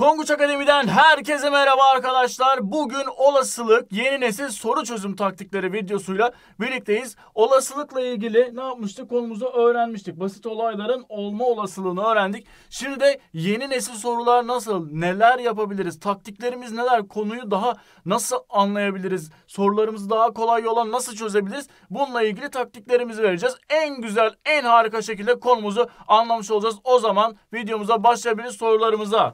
Tonguç Akademi'den herkese merhaba arkadaşlar. Bugün olasılık yeni nesil soru çözüm taktikleri videosuyla birlikteyiz. Olasılıkla ilgili ne yapmıştık? Konumuzu öğrenmiştik. Basit olayların olma olasılığını öğrendik. Şimdi de yeni nesil sorular nasıl, neler yapabiliriz, taktiklerimiz neler, konuyu daha nasıl anlayabiliriz, sorularımızı daha kolay yola nasıl çözebiliriz? Bununla ilgili taktiklerimizi vereceğiz. En güzel, en harika şekilde konumuzu anlamış olacağız. O zaman videomuza başlayabiliriz sorularımıza.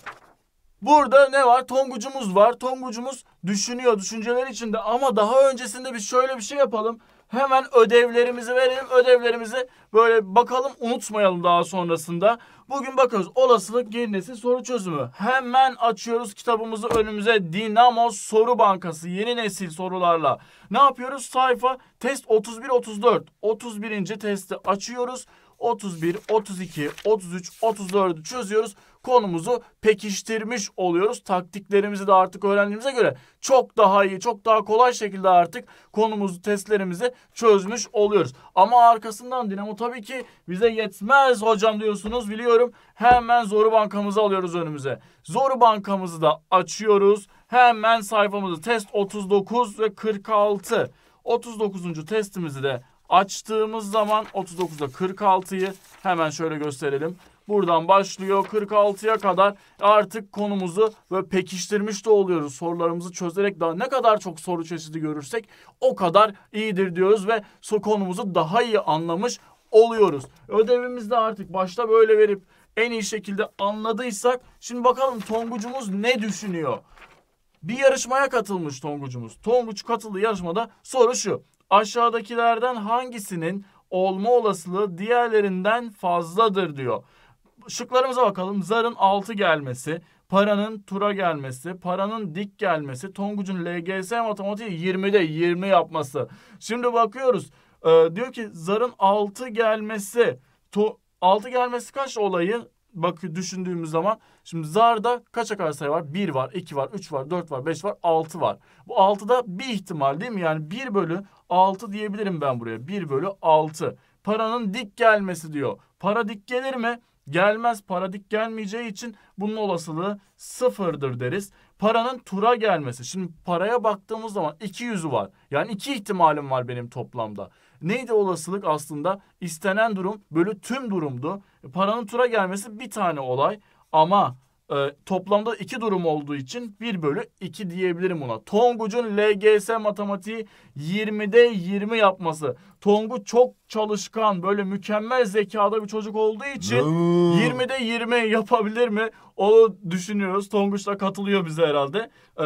Burada ne var? Tongucumuz var. Tongucumuz düşünüyor düşünceler içinde ama daha öncesinde biz şöyle bir şey yapalım. Hemen ödevlerimizi verelim. Ödevlerimizi böyle bakalım unutmayalım daha sonrasında. Bugün bakıyoruz olasılık geri nesil soru çözümü. Hemen açıyoruz kitabımızı önümüze. Dinamo Soru Bankası yeni nesil sorularla. Ne yapıyoruz? Sayfa test 31-34. 31. testi açıyoruz. 31, 32, 33, 34'ü çözüyoruz konumuzu pekiştirmiş oluyoruz. Taktiklerimizi de artık öğrendiğimize göre çok daha iyi, çok daha kolay şekilde artık konumuzu, testlerimizi çözmüş oluyoruz. Ama arkasından Dinamo tabii ki bize yetmez hocam diyorsunuz biliyorum. Hemen zoru bankamızı alıyoruz önümüze. Zoru bankamızı da açıyoruz. Hemen sayfamızı test 39 ve 46. 39. testimizi de Açtığımız zaman 39'da 46'yı hemen şöyle gösterelim. Buradan başlıyor 46'ya kadar artık konumuzu ve pekiştirmiş de oluyoruz. Sorularımızı çözerek daha ne kadar çok soru çeşidi görürsek o kadar iyidir diyoruz ve konumuzu daha iyi anlamış oluyoruz. Ödevimiz de artık başta böyle verip en iyi şekilde anladıysak şimdi bakalım Tongucumuz ne düşünüyor? Bir yarışmaya katılmış Tongucumuz. Tonguç katıldığı yarışmada soru şu aşağıdakilerden hangisinin olma olasılığı diğerlerinden fazladır diyor. Şıklarımıza bakalım. Zarın 6 gelmesi, paranın tura gelmesi, paranın dik gelmesi, Tonguç'un LGS matematiği 20'de 20 yapması. Şimdi bakıyoruz. Ee, diyor ki zarın 6 gelmesi, to, 6 gelmesi kaç olayı? bakı düşündüğümüz zaman şimdi zarda kaç akar sayı var? 1 var, 2 var, 3 var, 4 var, 5 var, 6 var. Bu da bir ihtimal değil mi? Yani 1 bölü 6 diyebilirim ben buraya. 1 bölü 6. Paranın dik gelmesi diyor. Para dik gelir mi? Gelmez. Para dik gelmeyeceği için bunun olasılığı sıfırdır deriz. Paranın tura gelmesi. Şimdi paraya baktığımız zaman 200'ü var. Yani iki ihtimalim var benim toplamda. Neydi olasılık aslında? İstenen durum bölü tüm durumdu. Paranın tura gelmesi bir tane olay ama e, toplamda iki durum olduğu için 1 bölü 2 diyebilirim buna. Tonguç'un LGS matematiği 20'de 20 yapması. Tonguç çok çalışkan böyle mükemmel zekada bir çocuk olduğu için 20'de 20 yapabilir mi? Onu düşünüyoruz. Tonguç da katılıyor bize herhalde. E,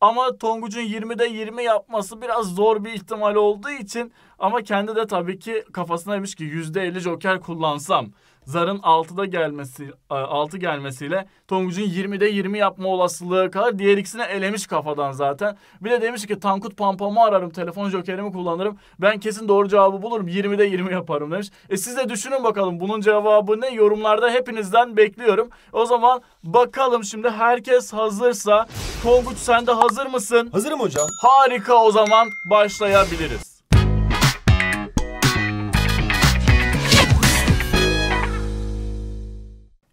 ama Tonguç'un 20'de 20 yapması biraz zor bir ihtimal olduğu için ama kendi de tabii ki kafasına demiş ki %50 joker kullansam Zar'ın 6'da gelmesi 6 gelmesiyle Tonguç'un 20'de 20 yapma olasılığı kadar diğer ikisini elemiş kafadan zaten. Bir de demiş ki Tankut Pampam'ı ararım telefon jokerimi kullanırım. Ben kesin doğru cevabı bulurum 20'de 20 yaparım demiş. E siz de düşünün bakalım bunun cevabı ne yorumlarda hepinizden bekliyorum. O zaman bakalım şimdi herkes hazırsa Tonguç sen de hazır mısın? Hazırım hocam. Harika o zaman başlayabiliriz.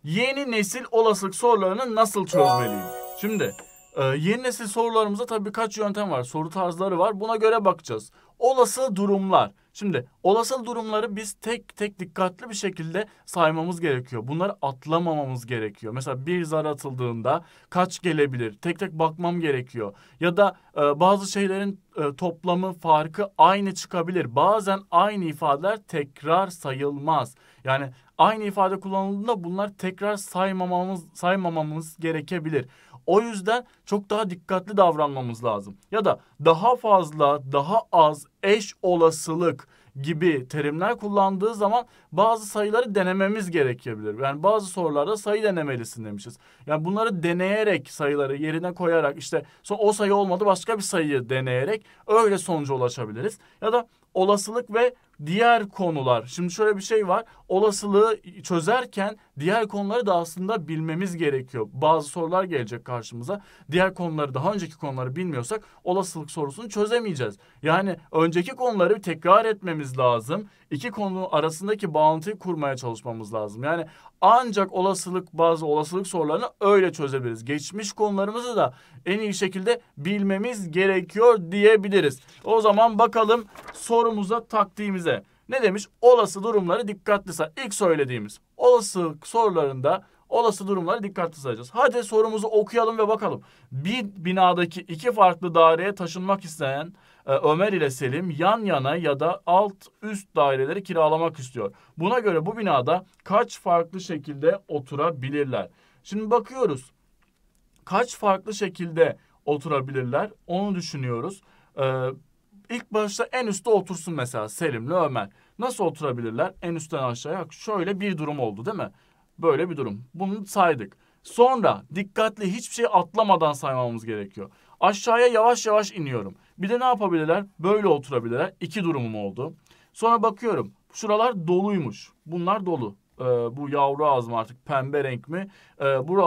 yeni nesil olasılık sorularını nasıl çözmeliyim? Şimdi e, yeni nesil sorularımızda tabii kaç yöntem var. Soru tarzları var. Buna göre bakacağız. Olası durumlar. Şimdi olası durumları biz tek tek dikkatli bir şekilde saymamız gerekiyor. Bunları atlamamamız gerekiyor. Mesela bir zar atıldığında kaç gelebilir? Tek tek bakmam gerekiyor. Ya da e, bazı şeylerin e, toplamı, farkı aynı çıkabilir. Bazen aynı ifadeler tekrar sayılmaz. Yani aynı ifade kullanıldığında bunlar tekrar saymamamız saymamamız gerekebilir. O yüzden çok daha dikkatli davranmamız lazım. Ya da daha fazla, daha az, eş olasılık gibi terimler kullandığı zaman bazı sayıları denememiz gerekebilir. Yani bazı sorularda sayı denemelisin demişiz. Yani bunları deneyerek sayıları yerine koyarak işte o sayı olmadı başka bir sayıyı deneyerek öyle sonuca ulaşabiliriz. Ya da olasılık ve diğer konular. Şimdi şöyle bir şey var. Olasılığı çözerken diğer konuları da aslında bilmemiz gerekiyor. Bazı sorular gelecek karşımıza. Diğer konuları daha önceki konuları bilmiyorsak olasılık sorusunu çözemeyeceğiz. Yani önceki konuları tekrar etmemiz lazım. İki konu arasındaki bağıntıyı kurmaya çalışmamız lazım. Yani ancak olasılık bazı olasılık sorularını öyle çözebiliriz. Geçmiş konularımızı da en iyi şekilde bilmemiz gerekiyor diyebiliriz. O zaman bakalım sorumuza taktiğimize. Ne demiş? Olası durumları dikkatli say. İlk söylediğimiz olasılık sorularında olası durumları dikkatli sayacağız. Hadi sorumuzu okuyalım ve bakalım. Bir binadaki iki farklı daireye taşınmak isteyen ee, Ömer ile Selim yan yana ya da alt üst daireleri kiralamak istiyor. Buna göre bu binada kaç farklı şekilde oturabilirler? Şimdi bakıyoruz. Kaç farklı şekilde oturabilirler? Onu düşünüyoruz. Ee, ilk başta en üstte otursun mesela Selim ile Ömer. Nasıl oturabilirler? En üstten aşağıya. Şöyle bir durum oldu değil mi? Böyle bir durum. Bunu saydık. Sonra dikkatli hiçbir şey atlamadan saymamız gerekiyor. Aşağıya yavaş yavaş iniyorum. Bir de ne yapabilirler? Böyle oturabilirler. İki durumum oldu. Sonra bakıyorum. Şuralar doluymuş. Bunlar dolu. Ee, bu yavru ağız mı artık pembe renk mi? Ee, bura,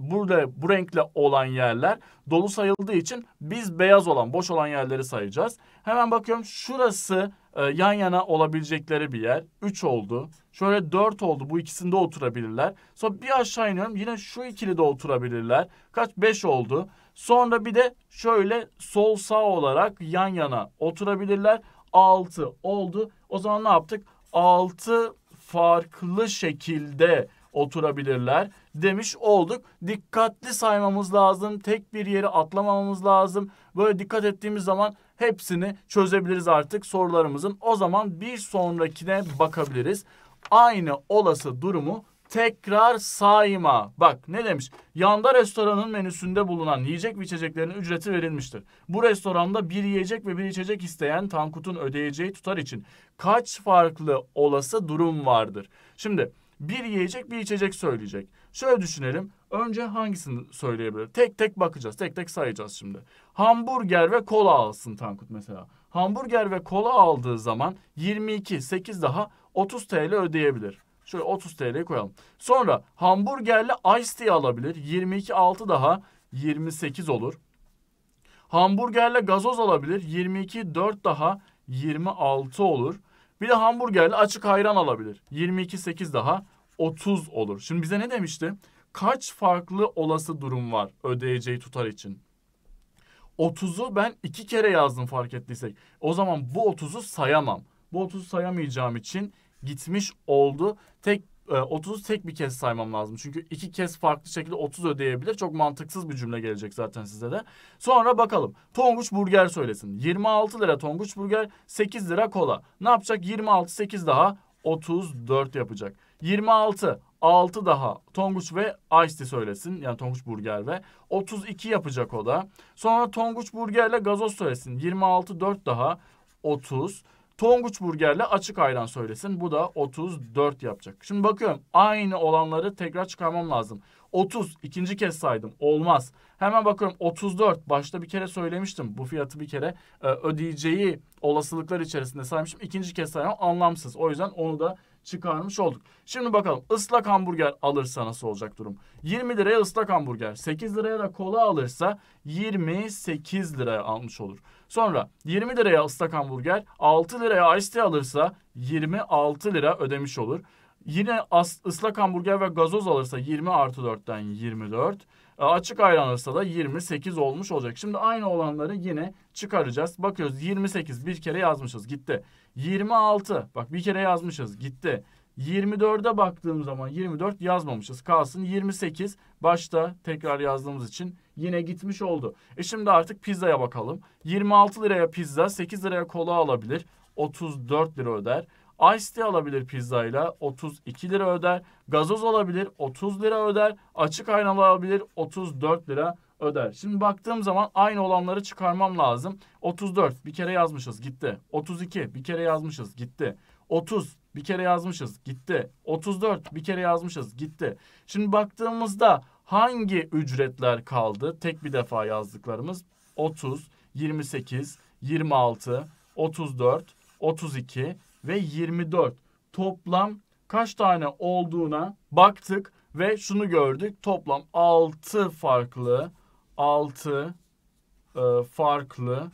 burada bu renkle olan yerler dolu sayıldığı için biz beyaz olan boş olan yerleri sayacağız. Hemen bakıyorum şurası e, yan yana olabilecekleri bir yer. 3 oldu. Şöyle 4 oldu. Bu ikisinde oturabilirler. Sonra bir aşağı iniyorum. Yine şu ikili de oturabilirler. Kaç? 5 oldu. Sonra bir de şöyle sol sağ olarak yan yana oturabilirler. 6 oldu. O zaman ne yaptık? 6 farklı şekilde oturabilirler demiş olduk. Dikkatli saymamız lazım. Tek bir yeri atlamamamız lazım. Böyle dikkat ettiğimiz zaman hepsini çözebiliriz artık sorularımızın. O zaman bir sonrakine bakabiliriz. Aynı olası durumu tekrar sayma. Bak ne demiş? Yanda restoranın menüsünde bulunan yiyecek ve içeceklerin ücreti verilmiştir. Bu restoranda bir yiyecek ve bir içecek isteyen Tankut'un ödeyeceği tutar için kaç farklı olası durum vardır? Şimdi bir yiyecek bir içecek söyleyecek. Şöyle düşünelim. Önce hangisini söyleyebilir? Tek tek bakacağız. Tek tek sayacağız şimdi. Hamburger ve kola alsın Tankut mesela. Hamburger ve kola aldığı zaman 22, 8 daha 30 TL ödeyebilir. Şöyle 30 TL koyalım. Sonra hamburgerle ice tea alabilir. 22 6 daha 28 olur. Hamburgerle gazoz alabilir. 22 4 daha 26 olur. Bir de hamburgerle açık hayran alabilir. 22 8 daha 30 olur. Şimdi bize ne demişti? Kaç farklı olası durum var ödeyeceği tutar için? 30'u ben iki kere yazdım fark ettiysek. O zaman bu 30'u sayamam. Bu 30'u sayamayacağım için gitmiş oldu. Tek 30 e, tek bir kez saymam lazım. Çünkü iki kez farklı şekilde 30 ödeyebilir. Çok mantıksız bir cümle gelecek zaten size de. Sonra bakalım. Tonguç burger söylesin. 26 lira tonguç burger, 8 lira kola. Ne yapacak? 26 8 daha 34 yapacak. 26 6 daha Tonguç ve Ice Tea söylesin. Yani Tonguç Burger ve 32 yapacak o da. Sonra Tonguç Burger ile gazoz söylesin. 26 4 daha 30. Tonguç burgerle açık ayran söylesin. Bu da 34 yapacak. Şimdi bakıyorum aynı olanları tekrar çıkarmam lazım. 30 ikinci kez saydım olmaz. Hemen bakıyorum 34 başta bir kere söylemiştim. Bu fiyatı bir kere e, ödeyeceği olasılıklar içerisinde saymıştım. İkinci kez saymam anlamsız. O yüzden onu da çıkarmış olduk. Şimdi bakalım ıslak hamburger alırsa nasıl olacak durum? 20 liraya ıslak hamburger, 8 liraya da kola alırsa 28 liraya almış olur. Sonra 20 liraya ıslak hamburger, 6 liraya ice alırsa 26 lira ödemiş olur. Yine ıslak hamburger ve gazoz alırsa 20 artı 4'ten 24. E, açık ayran alırsa da 28 olmuş olacak. Şimdi aynı olanları yine çıkaracağız. Bakıyoruz 28 bir kere yazmışız gitti. 26. Bak bir kere yazmışız gitti. 24'e baktığım zaman 24 yazmamışız. Kalsın 28 başta tekrar yazdığımız için yine gitmiş oldu. E şimdi artık pizzaya bakalım. 26 liraya pizza 8 liraya kola alabilir. 34 lira öder. Ice tea alabilir pizzayla 32 lira öder. Gazoz alabilir 30 lira öder. Açık aynalı alabilir 34 lira öder. Şimdi baktığım zaman aynı olanları çıkarmam lazım. 34 bir kere yazmışız gitti. 32 bir kere yazmışız gitti. 30 bir kere yazmışız gitti. 34 bir kere yazmışız gitti. Şimdi baktığımızda hangi ücretler kaldı? Tek bir defa yazdıklarımız 30, 28, 26, 34, 32 ve 24. Toplam kaç tane olduğuna baktık ve şunu gördük. Toplam 6 farklı 6 e, farklı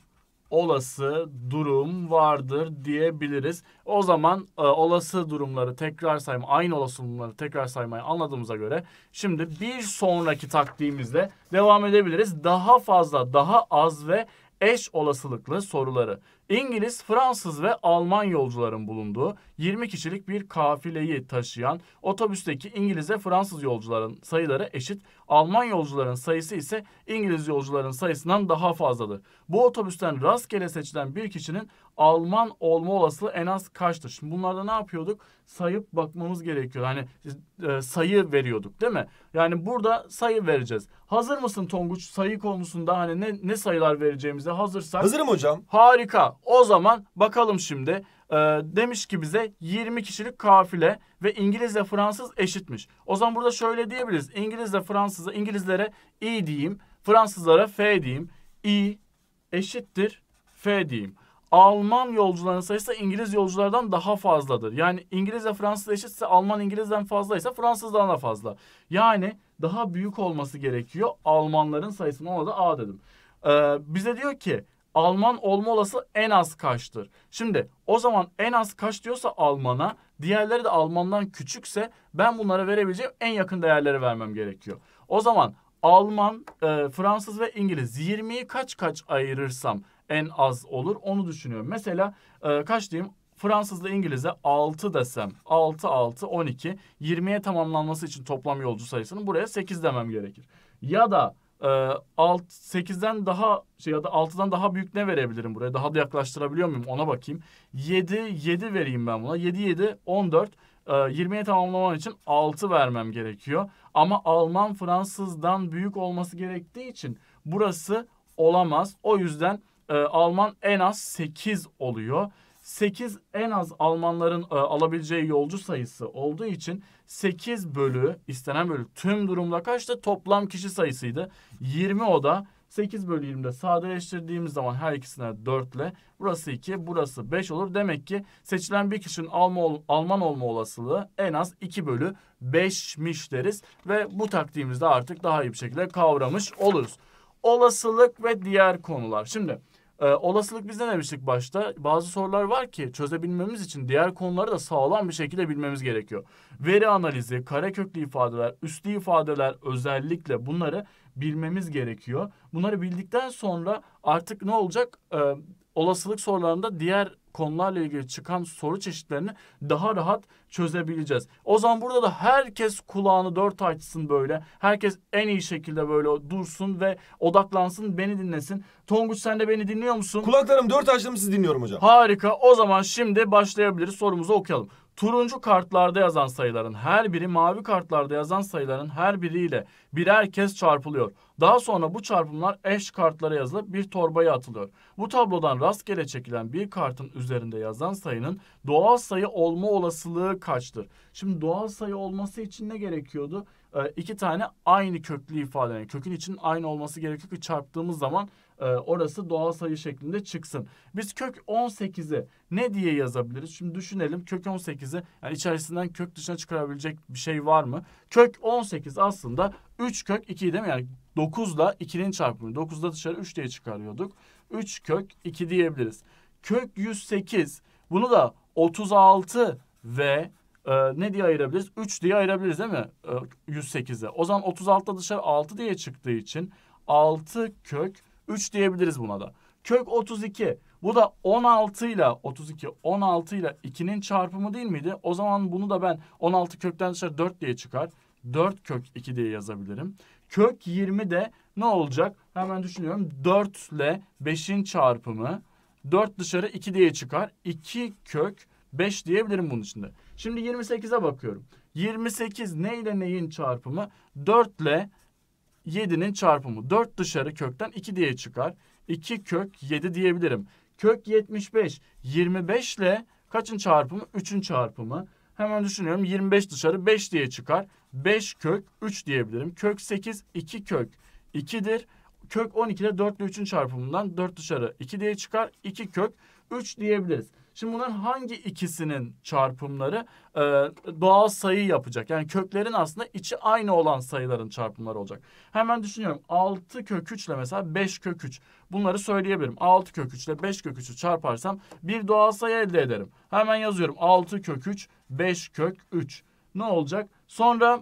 olası durum vardır diyebiliriz. O zaman e, olası durumları tekrar sayma, aynı olası durumları tekrar saymayı anladığımıza göre şimdi bir sonraki taktiğimizle devam edebiliriz. Daha fazla, daha az ve eş olasılıklı soruları. İngiliz, Fransız ve Alman yolcuların bulunduğu 20 kişilik bir kafileyi taşıyan otobüsteki İngiliz ve Fransız yolcuların sayıları eşit. Alman yolcuların sayısı ise İngiliz yolcuların sayısından daha fazladır. Bu otobüsten rastgele seçilen bir kişinin Alman olma olasılığı en az kaçtır? Şimdi bunlarda ne yapıyorduk? Sayıp bakmamız gerekiyor. Hani e, sayı veriyorduk değil mi? Yani burada sayı vereceğiz. Hazır mısın Tonguç? Sayı konusunda hani ne, ne sayılar vereceğimize hazırsak. Hazırım hocam. Harika. O zaman bakalım şimdi. E, demiş ki bize 20 kişilik kafile ve İngilizle Fransız eşitmiş. O zaman burada şöyle diyebiliriz. İngilizle Fransız'a İngilizlere i diyeyim. Fransızlara f diyeyim. i eşittir f diyeyim. Alman yolcuların sayısı İngiliz yolculardan daha fazladır. Yani İngiliz ve Fransız eşitse Alman İngiliz'den fazlaysa Fransızdan da fazla. Yani daha büyük olması gerekiyor Almanların sayısının ona da A dedim. Ee, bize diyor ki Alman olma olası en az kaçtır? Şimdi o zaman en az kaç diyorsa Alman'a diğerleri de Alman'dan küçükse ben bunlara verebileceğim en yakın değerleri vermem gerekiyor. O zaman Alman, e, Fransız ve İngiliz 20'yi kaç kaç ayırırsam en az olur onu düşünüyorum. Mesela e, kaç diyeyim Fransızla İngiliz'e 6 desem 6 6 12 20'ye tamamlanması için toplam yolcu sayısının buraya 8 demem gerekir. Ya da e, alt 8'den daha şey ya da 6'dan daha büyük ne verebilirim buraya? Daha da yaklaştırabiliyor muyum? Ona bakayım. 7 7 vereyim ben buna. 7 7 14 e, 20'ye tamamlaman için 6 vermem gerekiyor. Ama Alman Fransızdan büyük olması gerektiği için burası olamaz. O yüzden e, Alman en az 8 oluyor. 8 en az Almanların e, alabileceği yolcu sayısı olduğu için 8 bölü istenen bölü tüm durumda kaçtı? Toplam kişi sayısıydı. 20 oda 8 bölü 20'de sadeleştirdiğimiz zaman her ikisine 4 ile burası 2 burası 5 olur. Demek ki seçilen bir kişinin Alman, ol, Alman olma olasılığı en az 2 bölü 5'miş deriz. Ve bu taktiğimizde artık daha iyi bir şekilde kavramış oluruz. Olasılık ve diğer konular. Şimdi ee, olasılık biz ne demiştik başta? Bazı sorular var ki çözebilmemiz için diğer konuları da sağlam bir şekilde bilmemiz gerekiyor. Veri analizi, kare köklü ifadeler, üslü ifadeler özellikle bunları bilmemiz gerekiyor. Bunları bildikten sonra artık ne olacak? Ee, olasılık sorularında diğer konularla ilgili çıkan soru çeşitlerini daha rahat çözebileceğiz. O zaman burada da herkes kulağını dört açsın böyle. Herkes en iyi şekilde böyle dursun ve odaklansın, beni dinlesin. Tonguç sen de beni dinliyor musun? Kulaklarım dört açtım sizi dinliyorum hocam. Harika. O zaman şimdi başlayabiliriz. Sorumuzu okuyalım. Turuncu kartlarda yazan sayıların her biri mavi kartlarda yazan sayıların her biriyle birer kez çarpılıyor. Daha sonra bu çarpımlar eş kartlara yazılıp bir torbaya atılıyor. Bu tablodan rastgele çekilen bir kartın üzerinde yazan sayının doğal sayı olma olasılığı kaçtır? Şimdi doğal sayı olması için ne gerekiyordu? Ee, iki tane aynı köklü ifade, yani kökün için aynı olması gerekiyor ki çarptığımız zaman e, orası doğal sayı şeklinde çıksın. Biz kök 18'i ne diye yazabiliriz? Şimdi düşünelim kök 18'i yani içerisinden kök dışına çıkarabilecek bir şey var mı? Kök 18 aslında 3 kök 2 değil mi? Yani 9 ile 2'nin çarpımı. 9'da dışarı 3 diye çıkarıyorduk. 3 kök 2 diyebiliriz. Kök 108 bunu da 36 ve e, ne diye ayırabiliriz? 3 diye ayırabiliriz değil mi? E, 108'e. O zaman 36'da dışarı 6 diye çıktığı için 6 kök 3 diyebiliriz buna da. Kök 32. Bu da 16 ile 32 16 ile 2'nin çarpımı değil miydi? O zaman bunu da ben 16 kökten dışarı 4 diye çıkar. 4 kök 2 diye yazabilirim. Kök 20 de ne olacak? Hemen düşünüyorum. 4 ile 5'in çarpımı 4 dışarı 2 diye çıkar. 2 kök 5 diyebilirim bunun içinde. Şimdi 28'e bakıyorum. 28 ne ile neyin çarpımı? 4 ile 7'nin çarpımı. 4 dışarı kökten 2 diye çıkar. 2 kök 7 diyebilirim. Kök 75. 25 ile kaçın çarpımı? 3'ün çarpımı. Hemen düşünüyorum 25 dışarı 5 diye çıkar. 5 kök 3 diyebilirim. Kök 8 2 kök 2'dir. Kök 12'de 4 ile 3'ün çarpımından 4 dışarı 2 diye çıkar. 2 kök 3 diyebiliriz. Şimdi bunların hangi ikisinin çarpımları e, doğal sayı yapacak? Yani köklerin aslında içi aynı olan sayıların çarpımları olacak. Hemen düşünüyorum. 6 kök 3 ile mesela 5 kök 3. Bunları söyleyebilirim. 6 kök 3 ile 5 kök 3'ü çarparsam bir doğal sayı elde ederim. Hemen yazıyorum. 6 kök 3, 5 kök 3. Ne olacak? Sonra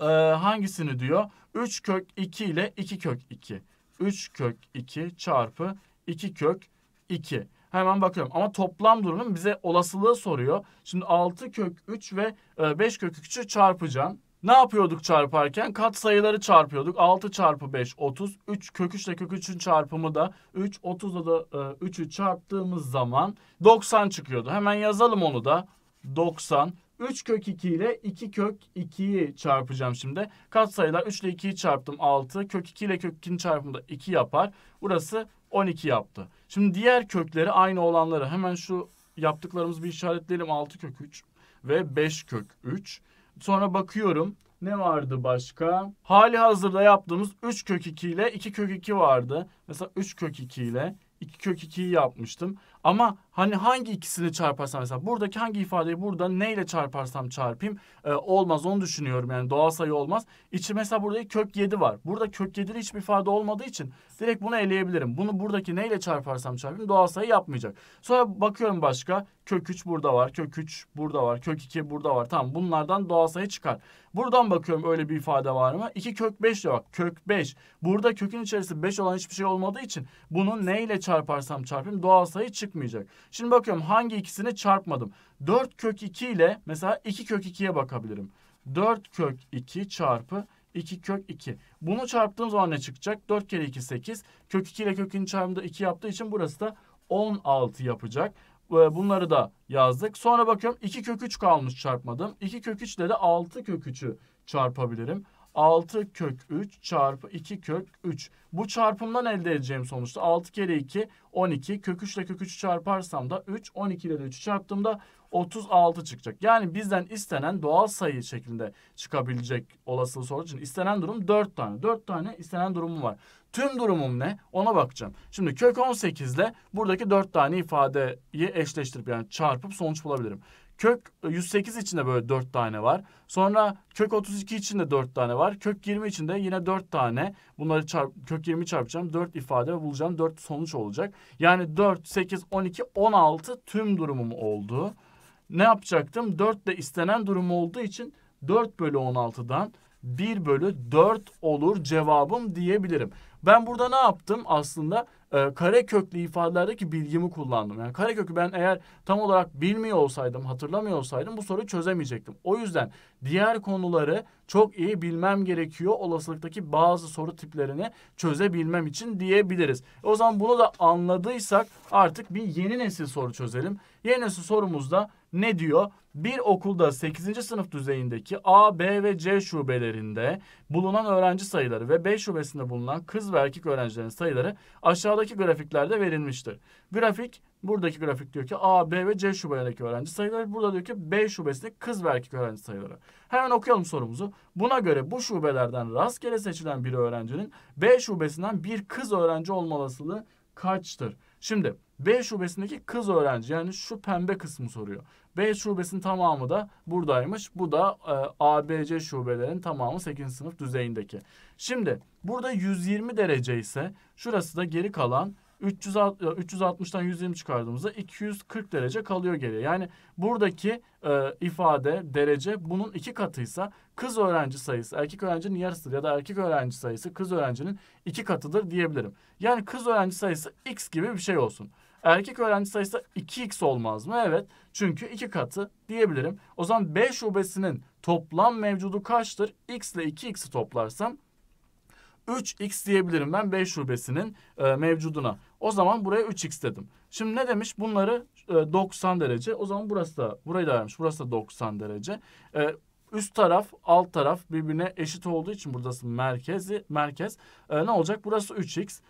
e, hangisini diyor? 3 kök 2 ile 2 kök 2. 3 kök 2 çarpı 2 kök 2. Hemen bakıyorum. Ama toplam durumun bize olasılığı soruyor. Şimdi 6 kök 3 ve 5 e, kök 3'ü çarpacağım. Ne yapıyorduk çarparken? Kat sayıları çarpıyorduk. 6 çarpı 5 30. 3 kök 3 ile kök 3'ün çarpımı da 3. 30'da da 3'ü e, çarptığımız zaman 90 çıkıyordu. Hemen yazalım onu da. 90. 3 kök 2 ile 2 kök 2'yi çarpacağım şimdi. Kat sayılar 3 ile 2'yi çarptım 6. Kök 2 ile kök 2'nin çarpımı da 2 yapar. Burası 12 yaptı. Şimdi diğer kökleri aynı olanları hemen şu yaptıklarımızı bir işaretleyelim. 6 kök 3 ve 5 kök 3. Sonra bakıyorum ne vardı başka? Hali hazırda yaptığımız 3 kök 2 ile 2 kök 2 vardı. Mesela 3 kök 2 ile 2 kök 2'yi yapmıştım. Ama hani hangi ikisini çarparsam mesela buradaki hangi ifadeyi burada neyle çarparsam çarpayım e, olmaz onu düşünüyorum yani doğal sayı olmaz. İçi mesela burada kök 7 var. Burada kök 7'li hiçbir ifade olmadığı için direkt bunu eleyebilirim. Bunu buradaki neyle çarparsam çarpayım doğal sayı yapmayacak. Sonra bakıyorum başka kök 3 burada var, kök 3 burada var, kök 2 burada var. Tamam bunlardan doğal sayı çıkar. Buradan bakıyorum öyle bir ifade var mı? 2 kök 5 diyor bak kök 5. Burada kökün içerisinde 5 olan hiçbir şey olmadığı için bunu neyle çarparsam çarpayım doğal sayı çıkar çıkmayacak. Şimdi bakıyorum hangi ikisini çarpmadım. 4 kök 2 ile mesela 2 kök 2'ye bakabilirim. 4 kök 2 çarpı 2 kök 2. Bunu çarptığım zaman ne çıkacak? 4 kere 2 8. Kök 2 ile kökün çarpımında 2 yaptığı için burası da 16 yapacak. Bunları da yazdık. Sonra bakıyorum 2 kök 3 kalmış çarpmadım. 2 kök 3 ile de 6 kök 3'ü çarpabilirim. 6 kök 3 çarpı 2 kök 3. Bu çarpımdan elde edeceğim sonuçta 6 kere 2 12. Kök 3 ile kök 3'ü çarparsam da 3. 12 ile de 3'ü çarptığımda 36 çıkacak. Yani bizden istenen doğal sayı şeklinde çıkabilecek olasılığı sorduğu için istenen durum 4 tane. 4 tane istenen durumum var. Tüm durumum ne? Ona bakacağım. Şimdi kök 18 ile buradaki 4 tane ifadeyi eşleştirip yani çarpıp sonuç bulabilirim. Kök 108 içinde böyle 4 tane var. Sonra kök 32 içinde de 4 tane var. Kök 20 içinde yine 4 tane. Bunları çarp, kök 20 çarpacağım. 4 ifade bulacağım 4 sonuç olacak. Yani 4, 8, 12, 16 tüm durumum oldu. Ne yapacaktım? 4 de istenen durum olduğu için 4 bölü 16'dan 1 bölü 4 olur cevabım diyebilirim. Ben burada ne yaptım aslında? e, ee, kare köklü ifadelerdeki bilgimi kullandım. Yani kare kökü ben eğer tam olarak bilmiyor olsaydım, hatırlamıyor olsaydım bu soruyu çözemeyecektim. O yüzden diğer konuları çok iyi bilmem gerekiyor olasılıktaki bazı soru tiplerini çözebilmem için diyebiliriz. O zaman bunu da anladıysak artık bir yeni nesil soru çözelim. Yeni nesil sorumuzda ne diyor? Bir okulda 8. sınıf düzeyindeki A, B ve C şubelerinde bulunan öğrenci sayıları ve B şubesinde bulunan kız ve erkek öğrencilerin sayıları aşağıdaki grafiklerde verilmiştir. Grafik Buradaki grafik diyor ki A, B ve C şubelerdeki öğrenci sayıları. Burada diyor ki B şubesindeki kız ve erkek öğrenci sayıları. Hemen okuyalım sorumuzu. Buna göre bu şubelerden rastgele seçilen bir öğrencinin B şubesinden bir kız öğrenci olma olasılığı kaçtır? Şimdi B şubesindeki kız öğrenci yani şu pembe kısmı soruyor. B şubesinin tamamı da buradaymış. Bu da e, C şubelerin tamamı 8. sınıf düzeyindeki. Şimdi burada 120 derece ise şurası da geri kalan 360'tan 120 çıkardığımızda 240 derece kalıyor geriye. Yani buradaki e, ifade, derece bunun iki katıysa kız öğrenci sayısı erkek öğrencinin yarısıdır ya da erkek öğrenci sayısı kız öğrencinin iki katıdır diyebilirim. Yani kız öğrenci sayısı x gibi bir şey olsun. Erkek öğrenci sayısı 2x olmaz mı? Evet. Çünkü iki katı diyebilirim. O zaman B şubesinin toplam mevcudu kaçtır? x ile 2x'i toplarsam 3x diyebilirim ben B şubesinin e, mevcuduna. O zaman buraya 3x dedim. Şimdi ne demiş? Bunları e, 90 derece. O zaman burası da burayı da vermiş. Burası da 90 derece. E, üst taraf, alt taraf birbirine eşit olduğu için buradası merkezi merkez. E, ne olacak? Burası 3x.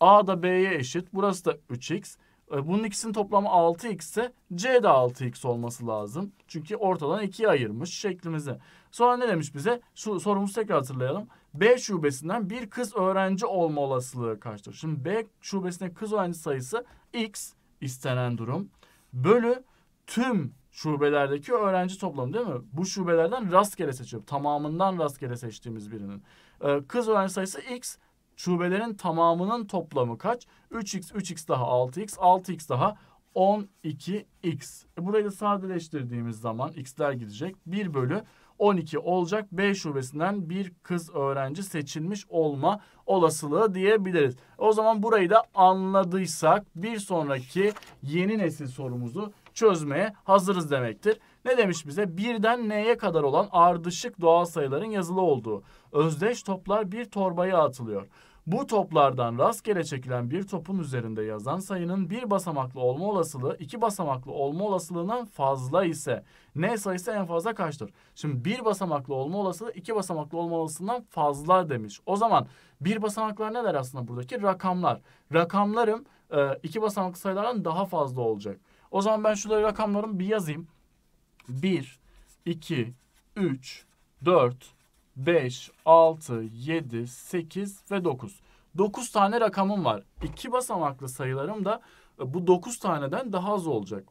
A da B'ye eşit. Burası da 3x. E, bunun ikisinin toplamı 6x ise C de 6x olması lazım. Çünkü ortadan ikiye ayırmış şeklimizi. Sonra ne demiş bize? Şu sorumuzu tekrar hatırlayalım. B şubesinden bir kız öğrenci olma olasılığı kaçtır? Şimdi B şubesinde kız öğrenci sayısı X istenen durum bölü tüm şubelerdeki öğrenci toplamı değil mi? Bu şubelerden rastgele seçiyorum. Tamamından rastgele seçtiğimiz birinin. Ee, kız öğrenci sayısı X. Şubelerin tamamının toplamı kaç? 3x, 3x daha 6x, 6x daha 12x. E, burayı da sadeleştirdiğimiz zaman x'ler gidecek. 1 bölü 12 olacak. B şubesinden bir kız öğrenci seçilmiş olma olasılığı diyebiliriz. O zaman burayı da anladıysak bir sonraki yeni nesil sorumuzu çözmeye hazırız demektir. Ne demiş bize? Birden n'ye kadar olan ardışık doğal sayıların yazılı olduğu. Özdeş toplar bir torbaya atılıyor. Bu toplardan rastgele çekilen bir topun üzerinde yazan sayının bir basamaklı olma olasılığı iki basamaklı olma olasılığından fazla ise n sayısı en fazla kaçtır? Şimdi bir basamaklı olma olasılığı iki basamaklı olma olasılığından fazla demiş. O zaman bir basamaklar neler aslında buradaki? Rakamlar. Rakamlarım e, iki basamaklı sayılardan daha fazla olacak. O zaman ben şurada rakamlarımı bir yazayım. 1, 2, 3, 4, 5, 6, 7, 8 ve 9. 9 tane rakamım var. İki basamaklı sayılarım da e, bu 9 taneden daha az olacak.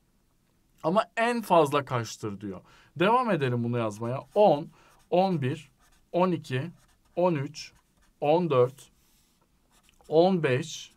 Ama en fazla kaçtır diyor. Devam edelim bunu yazmaya. 10, 11, 12, 13, 14, 15,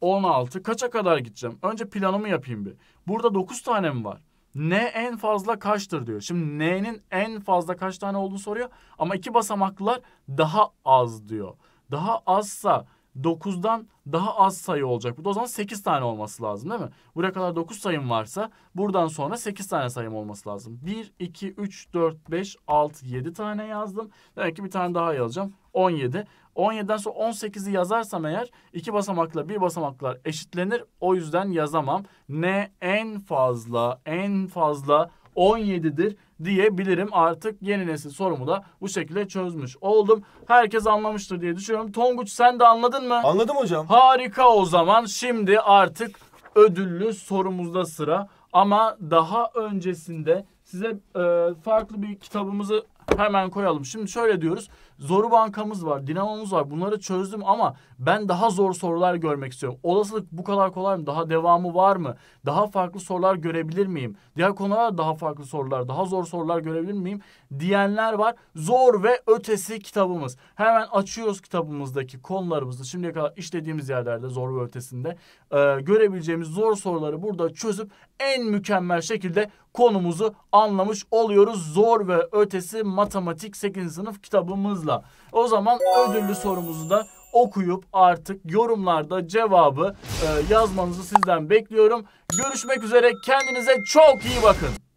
16 kaça kadar gideceğim? Önce planımı yapayım bir. Burada 9 tane mi var? n en fazla kaçtır diyor. Şimdi n'nin en fazla kaç tane olduğunu soruyor ama iki basamaklılar daha az diyor. Daha azsa 9'dan daha az sayı olacak. Bu da o zaman 8 tane olması lazım değil mi? Buraya kadar 9 sayım varsa buradan sonra 8 tane sayım olması lazım. 1, 2, 3, 4, 5, 6, 7 tane yazdım. Demek ki bir tane daha yazacağım. 17. 17'den sonra 18'i yazarsam eğer iki basamakla bir basamaklar eşitlenir. O yüzden yazamam. Ne en fazla en fazla 17'dir diyebilirim. Artık yeni nesil sorumu da bu şekilde çözmüş oldum. Herkes anlamıştır diye düşünüyorum. Tonguç sen de anladın mı? Anladım hocam. Harika o zaman. Şimdi artık ödüllü sorumuzda sıra. Ama daha öncesinde size e, farklı bir kitabımızı Hemen koyalım. Şimdi şöyle diyoruz. Zoru bankamız var, dinamomuz var. Bunları çözdüm ama ben daha zor sorular görmek istiyorum. Olasılık bu kadar kolay mı? Daha devamı var mı? Daha farklı sorular görebilir miyim? Diğer konulara daha farklı sorular, daha zor sorular görebilir miyim? Diyenler var. Zor ve ötesi kitabımız. Hemen açıyoruz kitabımızdaki konularımızı. Şimdiye kadar işlediğimiz yerlerde zor ve ötesinde e, görebileceğimiz zor soruları burada çözüp en mükemmel şekilde konumuzu anlamış oluyoruz. Zor ve ötesi matematik 8. sınıf kitabımızla. O zaman ödüllü sorumuzu da okuyup artık yorumlarda cevabı e, yazmanızı sizden bekliyorum. Görüşmek üzere kendinize çok iyi bakın.